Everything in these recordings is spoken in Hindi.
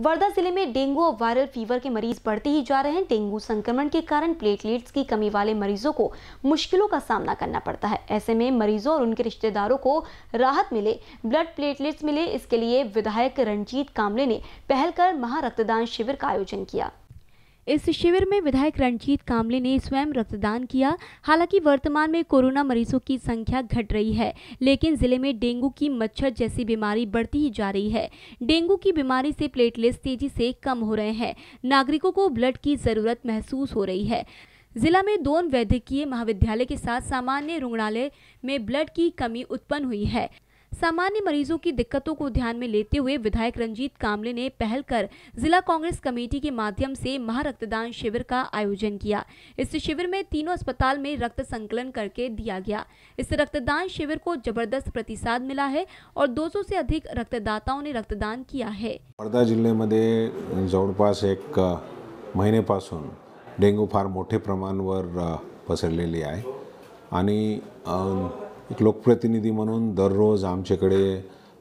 वर्धा जिले में डेंगू और वायरल फीवर के मरीज बढ़ते ही जा रहे हैं डेंगू संक्रमण के कारण प्लेटलेट्स की कमी वाले मरीजों को मुश्किलों का सामना करना पड़ता है ऐसे में मरीजों और उनके रिश्तेदारों को राहत मिले ब्लड प्लेटलेट्स मिले इसके लिए विधायक रंजीत कामले ने पहल कर महारक्तदान शिविर का आयोजन किया इस शिविर में विधायक रणजीत कामले ने स्वयं रक्तदान किया हालांकि वर्तमान में कोरोना मरीजों की संख्या घट रही है लेकिन जिले में डेंगू की मच्छर जैसी बीमारी बढ़ती ही जा रही है डेंगू की बीमारी से प्लेटलेट्स तेजी से कम हो रहे हैं नागरिकों को ब्लड की जरूरत महसूस हो रही है जिला में दोन वैद्यकीय महाविद्यालय के साथ सामान्य रुग्णालय में ब्लड की कमी उत्पन्न हुई है सामान्य मरीजों की दिक्कतों को ध्यान में लेते हुए विधायक रंजीत कामले ने पहल कर जिला कांग्रेस कमेटी के माध्यम से महारक्तदान शिविर का आयोजन किया इस शिविर में तीनों अस्पताल में रक्त संकलन करके दिया गया इस रक्तदान शिविर को जबरदस्त प्रतिसाद मिला है और 200 से अधिक रक्तदाताओं ने रक्तदान किया है वर्धा में जवरपास एक पास डेंगू फार मोटे प्रमाण पसरलेली है एक लोकप्रतिनिधी म्हणून दररोज आमच्याकडे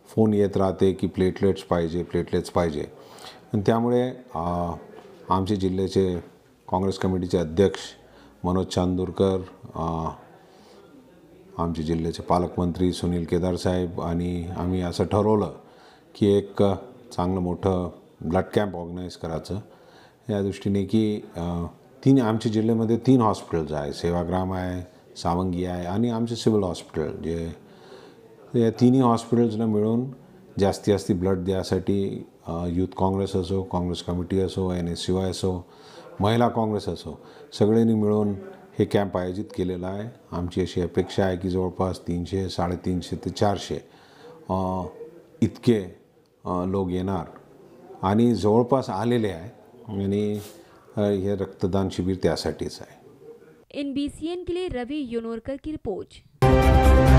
फोन येत राहते की प्लेटलेट्स पाहिजे प्लेटलेट्स पाहिजे आणि त्यामुळे आमचे जिल्ह्याचे काँग्रेस कमिटीचे अध्यक्ष मनोज चांदूरकर आमचे जिल्ह्याचे पालकमंत्री सुनील केदार साहेब आणि आम्ही असं ठरवलं की एक चांगलं मोठं ब्लड कॅम्प ऑर्गनाईज करायचं या दृष्टीने की तीन आमच्या जिल्ह्यामध्ये तीन हॉस्पिटल्स आहे सेवाग्राम आहे सावंगी आहे आणि आमचे सिव्हिल हॉस्पिटल जे या तिन्ही हॉस्पिटल्सना मिळून जास्ती जास्ती ब्लड द्यासाठी यूथ काँग्रेस असो काँग्रेस कमिटी असो एन एस सी वाय असो महिला काँग्रेस असो सगळ्यांनी मिळून हे कॅम्प आयोजित केलेलं आहे आमची अशी अपेक्षा आहे की जवळपास तीनशे साडेतीनशे ते चारशे इतके लोक येणार आणि जवळपास आलेले आहे आणि हे रक्तदान शिबिर त्यासाठीच आहे एनबीसीएन के लिए रवि यूनोरकर की रिपोर्ट